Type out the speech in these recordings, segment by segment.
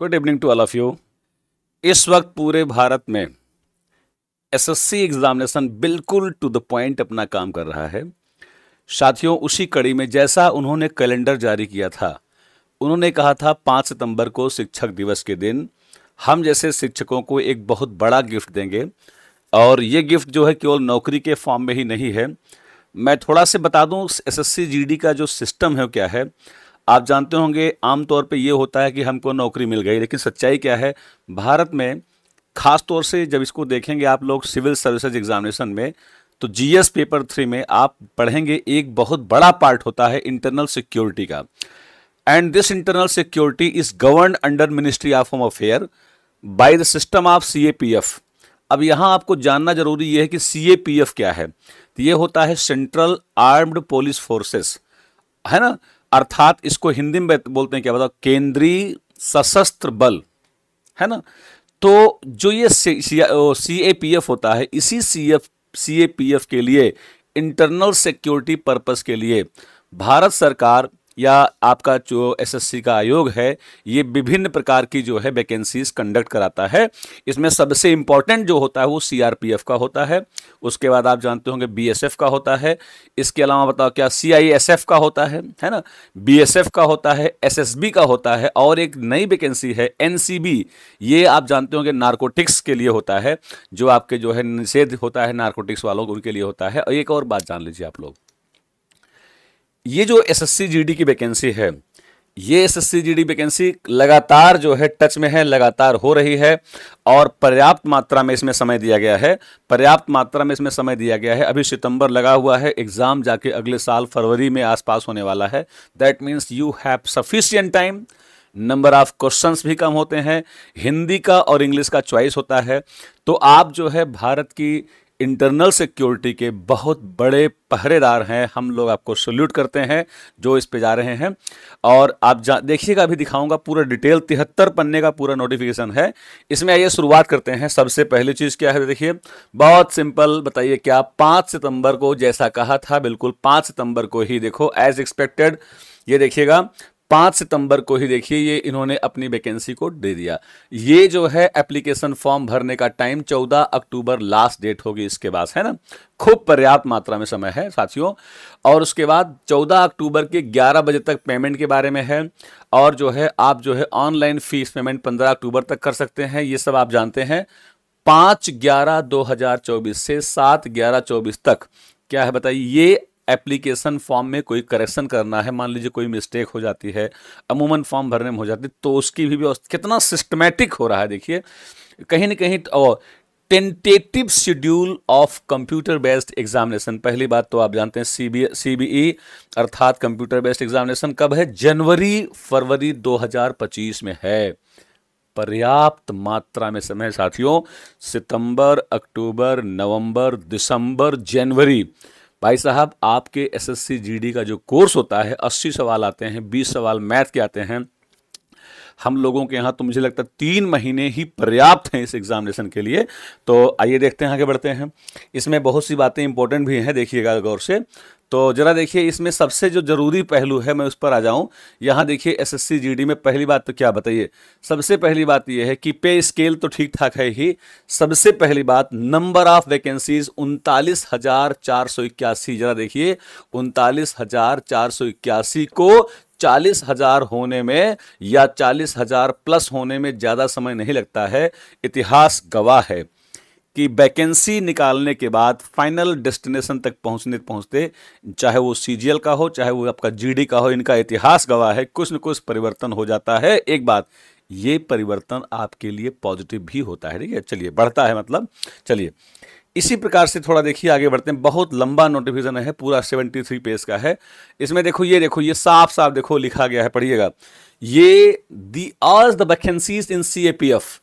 good evening to all of you इस वक्त पूरे भारत में एसएससी एग्जामिनेशन बिल्कुल टू द पॉइंट अपना काम कर रहा है साथियों उसी कड़ी में जैसा उन्होंने कैलेंडर जारी किया था उन्होंने कहा था पाँच सितंबर को शिक्षक दिवस के दिन हम जैसे शिक्षकों को एक बहुत बड़ा गिफ्ट देंगे और ये गिफ्ट जो है केवल नौकरी के फॉर्म में ही नहीं है मैं थोड़ा से बता दूं एसएससी जीडी का जो सिस्टम है वो क्या है आप जानते होंगे आमतौर पे ये होता है कि हमको नौकरी मिल गई लेकिन सच्चाई क्या है भारत में ख़ास तौर से जब इसको देखेंगे आप लोग सिविल सर्विसेज एग्जामिनेशन में तो जीएस पेपर थ्री में आप पढ़ेंगे एक बहुत बड़ा पार्ट होता है इंटरनल सिक्योरिटी का and this internal security is govern under ministry of home affair by the system of C अब यहां आपको जानना जरूरी यह है कि सी क्या है यह होता है सेंट्रल आर्म्ड पोलिस फोर्सेस है ना अर्थात इसको हिंदी में बोलते हैं क्या बताओ केंद्रीय सशस्त्र बल है ना तो जो ये सी ए पी एफ होता है इसी C F C A P F के लिए इंटरनल सिक्योरिटी पर्पस के लिए भारत सरकार या आपका जो एसएससी का आयोग है ये विभिन्न प्रकार की जो है वैकेंसीज कंडक्ट कराता है इसमें सबसे इंपॉर्टेंट जो होता है वो सीआरपीएफ का होता है उसके बाद आप जानते होंगे बीएसएफ का होता है इसके अलावा बताओ क्या सीआईएसएफ का होता है है ना बीएसएफ का होता है एसएसबी का होता है और एक नई वैकेंसी है एनसीबी ये आप जानते होंगे नार्कोटिक्स के लिए होता है जो आपके जो है निषेध होता है नार्कोटिक्स वालों को उनके लिए होता है और एक और बात जान लीजिए आप लोग ये जो जी डी की वैकेंसी है ये जी डी वैकेंसी लगातार जो है टच में है लगातार हो रही है और पर्याप्त मात्रा में इसमें समय दिया गया है पर्याप्त मात्रा में इसमें समय दिया गया है अभी सितंबर लगा हुआ है एग्ज़ाम जाके अगले साल फरवरी में आसपास होने वाला है that means you have sufficient time number of questions भी कम होते हैं हिंदी का और इंग्लिश का चॉइस होता है तो आप जो है भारत की इंटरनल सिक्योरिटी के बहुत बड़े पहरेदार हैं हम लोग आपको सल्यूट करते हैं जो इस पे जा रहे हैं और आप जा देखिएगा अभी दिखाऊंगा पूरा डिटेल तिहत्तर पन्ने का पूरा नोटिफिकेशन है इसमें आइए शुरुआत करते हैं सबसे पहली चीज़ क्या है देखिए बहुत सिंपल बताइए क्या पाँच सितंबर को जैसा कहा था बिल्कुल पाँच सितंबर को ही देखो एज एक्सपेक्टेड ये देखिएगा पाँच सितंबर को ही देखिए ये इन्होंने अपनी वैकेंसी को दे दिया ये जो है एप्लीकेशन फॉर्म भरने का टाइम चौदह अक्टूबर लास्ट डेट होगी इसके बाद है ना खूब पर्याप्त मात्रा में समय है साथियों और उसके बाद चौदह अक्टूबर के ग्यारह बजे तक पेमेंट के बारे में है और जो है आप जो है ऑनलाइन फीस पेमेंट पंद्रह अक्टूबर तक कर सकते हैं ये सब आप जानते हैं पाँच ग्यारह दो हजार चौबीस से सात ग्यारह चौबीस तक क्या है बताइए ये एप्लीकेशन फॉर्म में कोई करेक्शन करना है मान लीजिए कोई मिस्टेक हो जाती है अमूमन फॉर्म भरने में हो जाती है तो उसकी भी, व्यवस्था कितना सिस्टमेटिक हो रहा है देखिए कहीं ना कहीं tentative schedule of computer based examination पहली बात तो आप जानते हैं C B C B E अर्थात कंप्यूटर बेस्ड एग्जामिनेशन कब है जनवरी फरवरी 2025 में है पर्याप्त मात्रा में समय साथियों सितंबर अक्टूबर नवंबर दिसंबर जनवरी भाई साहब आपके एसएससी जीडी का जो कोर्स होता है 80 सवाल आते हैं 20 सवाल मैथ के आते हैं हम लोगों के यहाँ तो मुझे लगता है तीन महीने ही पर्याप्त हैं इस एग्जामिनेशन के लिए तो आइए देखते हैं आगे बढ़ते हैं इसमें बहुत सी बातें इंपॉर्टेंट भी हैं देखिएगा गौर से तो जरा देखिए इसमें सबसे जो जरूरी पहलू है मैं उस पर आ जाऊं यहाँ देखिए एसएससी जीडी में पहली बात तो क्या बताइए सबसे पहली बात यह है कि पे स्केल तो ठीक ठाक है ही सबसे पहली बात नंबर ऑफ वैकेंसीज उनतालीस हजार चार सौ इक्यासी जरा देखिए उनतालीस हजार चार सौ इक्यासी को चालीस हजार होने में या चालीस हजार प्लस होने में ज़्यादा समय नहीं लगता है इतिहास गवाह है कि वैकेंसी निकालने के बाद फाइनल डेस्टिनेशन तक पहुंचने पहुंचते चाहे वो सी का हो चाहे वो आपका जी का हो इनका इतिहास गवाह है कुछ न कुछ परिवर्तन हो जाता है एक बात ये परिवर्तन आपके लिए पॉजिटिव भी होता है ठीक है चलिए बढ़ता है मतलब चलिए इसी प्रकार से थोड़ा देखिए आगे बढ़ते हैं बहुत लंबा नोटिफिकेशन है पूरा 73 पेज का है इसमें देखो ये देखो ये साफ साफ देखो लिखा गया है पढ़िएगा ये the all the vacancies in C A P F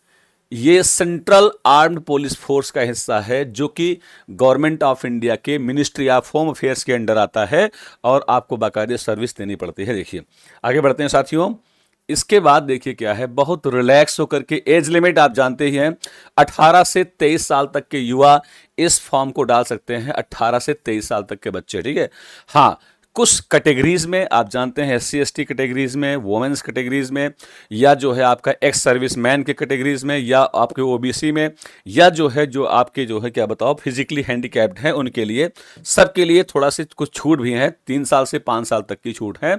ये सेंट्रल आर्म्ड पुलिस फोर्स का हिस्सा है जो कि गवर्नमेंट ऑफ इंडिया के मिनिस्ट्री ऑफ होम अफेयर्स के अंडर आता है और आपको बाकायदे सर्विस देनी पड़ती है देखिए आगे बढ़ते हैं साथियों इसके बाद देखिए क्या है बहुत रिलैक्स होकर के एज लिमिट आप जानते ही हैं 18 से 23 साल तक के युवा इस फॉर्म को डाल सकते हैं 18 से 23 साल तक के बच्चे ठीक है हाँ कुछ कैटेगरीज में आप जानते हैं एस सी कैटेगरीज में वोमेंस कैटेगरीज में या जो है आपका एक्स सर्विस मैन के कैटेगरीज में या आपके ओबीसी में या जो है जो आपके जो है क्या बताओ फिजिकली हैंडीकैप्ड हैं उनके लिए सबके लिए थोड़ा सी कुछ छूट भी है तीन साल से पाँच साल तक की छूट है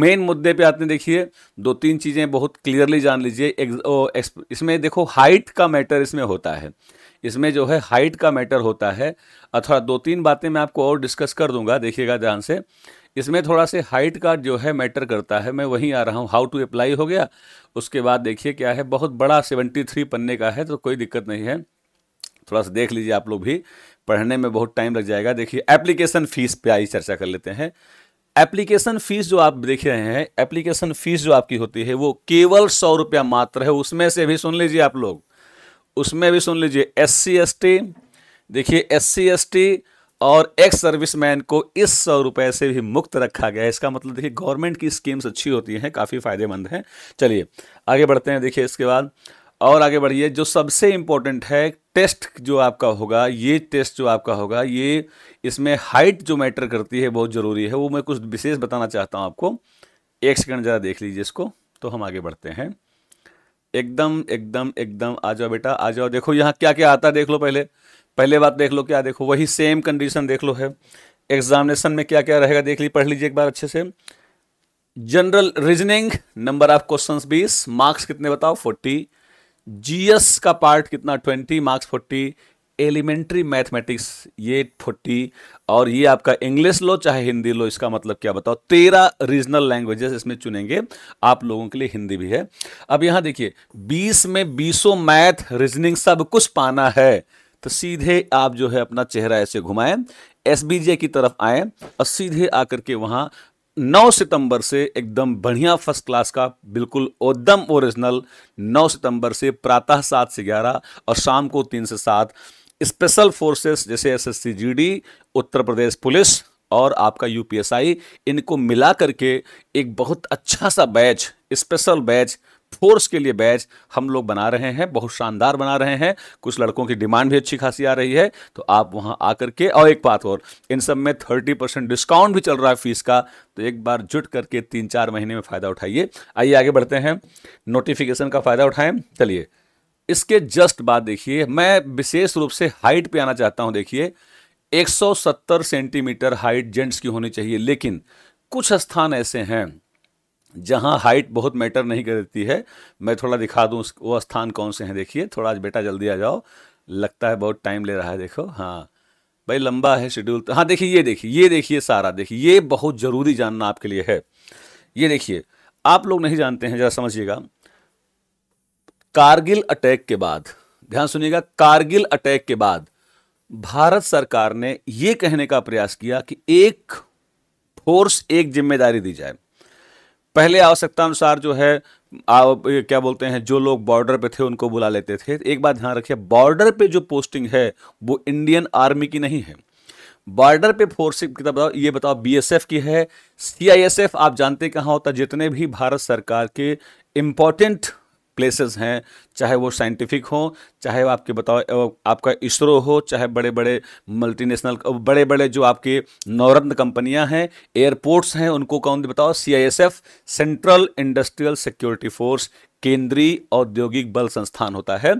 मेन मुद्दे पे आते हैं देखिए दो तीन चीज़ें बहुत क्लियरली जान लीजिए इसमें देखो हाइट का मैटर इसमें होता है इसमें जो है हाइट का मैटर होता है अथवा दो तीन बातें मैं आपको और डिस्कस कर दूंगा देखिएगा ध्यान से इसमें थोड़ा से हाइट का जो है मैटर करता है मैं वहीं आ रहा हूँ हाउ टू अप्लाई हो गया उसके बाद देखिए क्या है बहुत बड़ा सेवेंटी थ्री पन्ने का है तो कोई दिक्कत नहीं है थोड़ा सा देख लीजिए आप लोग भी पढ़ने में बहुत टाइम लग जाएगा देखिए एप्लीकेशन फ़ीस पे आई चर्चा कर लेते हैं एप्लीकेशन फ़ीस जो आप देख रहे हैं एप्लीकेशन फ़ीस जो आपकी होती है वो केवल सौ रुपया मात्र है उसमें से भी सुन लीजिए आप लोग उसमें भी सुन लीजिए एस सी एस टी देखिए एस सी एस टी और एक्स सर्विसमैन को इस सौ रुपये से भी मुक्त रखा गया है इसका मतलब देखिए गवर्नमेंट की स्कीम्स अच्छी होती हैं काफ़ी फायदेमंद हैं चलिए आगे बढ़ते हैं देखिए इसके बाद और आगे बढ़िए जो सबसे इम्पोर्टेंट है टेस्ट जो आपका होगा ये टेस्ट जो आपका होगा ये इसमें हाइट जो मैटर करती है बहुत ज़रूरी है वो मैं कुछ विशेष बताना चाहता हूँ आपको एक सेकेंड ज़रा देख लीजिए इसको तो हम आगे बढ़ते हैं एकदम एकदम एकदम आ जाओ बेटा आ जाओ देखो यहाँ क्या क्या आता है देख लो पहले पहले बात देख लो क्या देखो वही सेम कंडीशन देख लो है एग्जामिनेशन में क्या क्या रहेगा देख ली पढ़ लीजिए एक बार अच्छे से general reasoning number of question बीस मार्क्स कितने बताओ फोर्टी जीएस का पार्ट कितना twenty marks forty elementary mathematics ये फोर्टी और ये आपका इंग्लिश लो चाहे हिंदी लो इसका मतलब क्या बताओ तेरह रीजनल लैंग्वेजेस इसमें चुनेंगे आप लोगों के लिए हिंदी भी है अब यहां देखिए बीस में बीसों मैथ रीजनिंग सब कुछ पाना है तो सीधे आप जो है अपना चेहरा ऐसे घुमाएं एस की तरफ आए और सीधे आकर के वहां 9 सितंबर से एकदम बढ़िया फर्स्ट क्लास का बिल्कुल ओदम ओरिजिनल 9 सितंबर से प्रातः सात से ग्यारह और शाम को तीन से सात स्पेशल फोर्सेस जैसे S S Uttar Pradesh police और आपका यूपीएसआई इनको मिला करके एक बहुत अच्छा सा बैच स्पेशल बैच फोर्स के लिए बैच हम लोग बना रहे हैं बहुत शानदार बना रहे हैं कुछ लड़कों की डिमांड भी अच्छी खासी आ रही है तो आप वहां आकर के और एक बात और इन सब में थर्टी परसेंट डिस्काउंट भी चल रहा है फीस का तो एक बार जुट करके तीन चार महीने में फ़ायदा उठाइए आइए आगे बढ़ते हैं नोटिफिकेशन का फ़ायदा उठाएं चलिए इसके जस्ट बाद देखिए मैं विशेष रूप से हाइट पे आना चाहता हूं देखिए 170 सेंटीमीटर हाइट जेंट्स की होनी चाहिए लेकिन कुछ स्थान ऐसे हैं जहां हाइट बहुत मैटर नहीं करती है मैं थोड़ा दिखा दूं वो स्थान कौन से हैं देखिए थोड़ा आज बेटा जल्दी आ जाओ लगता है बहुत टाइम ले रहा है देखो हाँ भाई लंबा है शेड्यूल तो हाँ देखिए ये देखिए ये देखिए सारा देखिए ये बहुत ज़रूरी जानना आपके लिए है ये देखिए आप लोग नहीं जानते हैं ज़रा समझिएगा कारगिल अटैक के बाद ध्यान सुनिएगा कारगिल अटैक के बाद भारत सरकार ने यह कहने का प्रयास किया कि एक फोर्स एक जिम्मेदारी दी जाए पहले आवश्यकता अनुसार जो है क्या बोलते हैं जो लोग बॉर्डर पे थे उनको बुला लेते थे एक बात ध्यान रखिए बॉर्डर पे जो पोस्टिंग है वो इंडियन आर्मी की नहीं है बॉर्डर पे फोर्स कितना बताओ ये बताओ बीएसएफ की है सीआईएसएफ आप जानते कहाँ होता जितने भी भारत सरकार के इंपॉर्टेंट प्लेसेस हैं चाहे वो साइंटिफिक हो चाहे वो आपके बताओ आपका इसरो हो चाहे बड़े बड़े मल्टीनेशनल बड़े बड़े जो आपके नवरत्न कंपनियां हैं एयरपोर्ट्स हैं उनको कौन बताओ CISF central industrial security force केंद्रीय औद्योगिक बल संस्थान होता है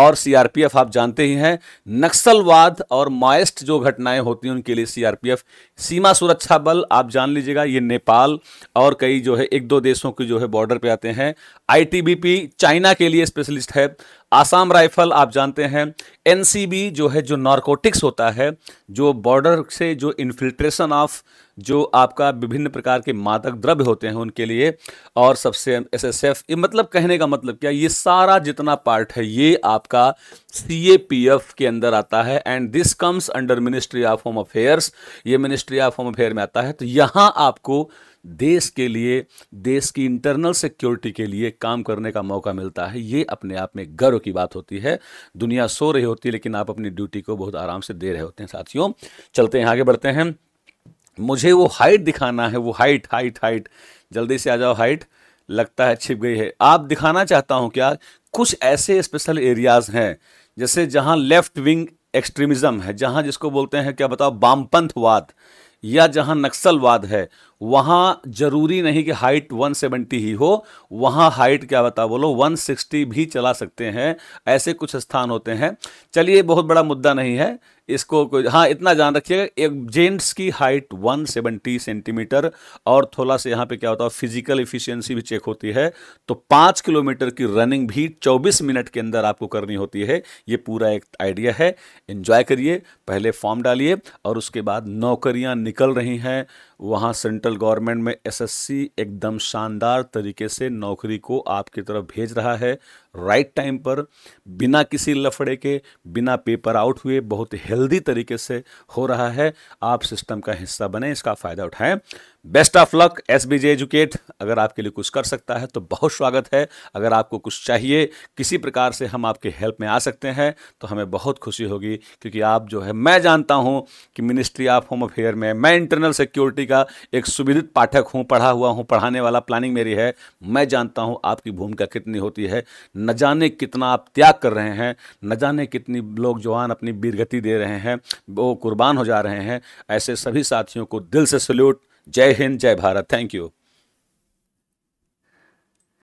और सीआरपीएफ आप जानते ही हैं नक्सलवाद और माइस्ट जो घटनाएं होती हैं उनके लिए सीआरपीएफ सीमा सुरक्षा बल आप जान लीजिएगा ये नेपाल और कई जो है एक दो देशों के जो है बॉर्डर पे आते हैं आईटीबीपी चाइना के लिए स्पेशली स्पेशलिस्ट है आसाम राइफल आप जानते हैं एनसीबी जो है जो नारकोटिक्स होता है जो बॉर्डर से जो इन्फिल्ट्रेशन ऑफ जो आपका विभिन्न प्रकार के मादक द्रव्य होते हैं उनके लिए और सबसे एसएसएफ ये मतलब कहने का मतलब क्या ये सारा जितना पार्ट है ये आपका सीएपीएफ के अंदर आता है and this comes under ministry of home affairs ये मिनिस्ट्री ऑफ होम अफेयर में आता है तो यहाँ आपको देश के लिए देश की इंटरनल सिक्योरिटी के लिए काम करने का मौका मिलता है ये अपने आप में गर्व की बात होती है दुनिया सो रही होती है लेकिन आप अपनी ड्यूटी को बहुत आराम से दे रहे होते हैं साथियों चलते हैं आगे बढ़ते हैं मुझे वो हाइट दिखाना है वो हाइट हाइट हाइट जल्दी से आ जाओ हाइट लगता है छिप गई है आप दिखाना चाहता हूँ क्या कुछ ऐसे स्पेशल एरियाज़ हैं जैसे जहाँ लेफ्ट विंग एक्सट्रीमिज्म है जहाँ जिसको बोलते हैं क्या बताओ वामपंथवाद या जहां नक्सलवाद है वहां जरूरी नहीं कि हाइट 170 ही हो वहां हाइट क्या बता बोलो 160 भी चला सकते हैं ऐसे कुछ स्थान होते हैं चलिए बहुत बड़ा मुद्दा नहीं है इसको कोई हाँ इतना ध्यान रखिएगा एक जेंट्स की हाइट 170 सेंटीमीटर और थोड़ा से यहाँ पे क्या होता है फिजिकल इफिशियंसी भी चेक होती है तो पाँच किलोमीटर की रनिंग भी 24 मिनट के अंदर आपको करनी होती है ये पूरा एक आइडिया है इन्जॉय करिए पहले फॉर्म डालिए और उसके बाद नौकरियाँ निकल रही हैं वहाँ सेंट्रल गवर्नमेंट में एसएससी एकदम शानदार तरीके से नौकरी को आपकी तरफ भेज रहा है राइट टाइम पर बिना किसी लफड़े के बिना पेपर आउट हुए बहुत हेल्दी तरीके से हो रहा है आप सिस्टम का हिस्सा बने इसका फ़ायदा उठाएं best of luck S B J Educate अगर आपके लिए कुछ कर सकता है तो बहुत स्वागत है अगर आपको कुछ चाहिए किसी प्रकार से हम आपके हेल्प में आ सकते हैं तो हमें बहुत खुशी होगी क्योंकि आप जो है मैं जानता हूँ कि मिनिस्ट्री ऑफ होम अफेयर में मैं इंटरनल सिक्योरिटी का एक सुविधित पाठक हूँ पढ़ा हुआ हूँ पढ़ाने वाला प्लानिंग मेरी है मैं जानता हूँ आपकी भूमिका कितनी होती है न जाने कितना आप त्याग कर रहे हैं न जाने कितनी लोग जवान अपनी वीरगति दे रहे हैं वो कुर्बान हो जा रहे हैं ऐसे सभी साथियों को दिल से सल्यूट जय हिंद जय भारत थैंक यू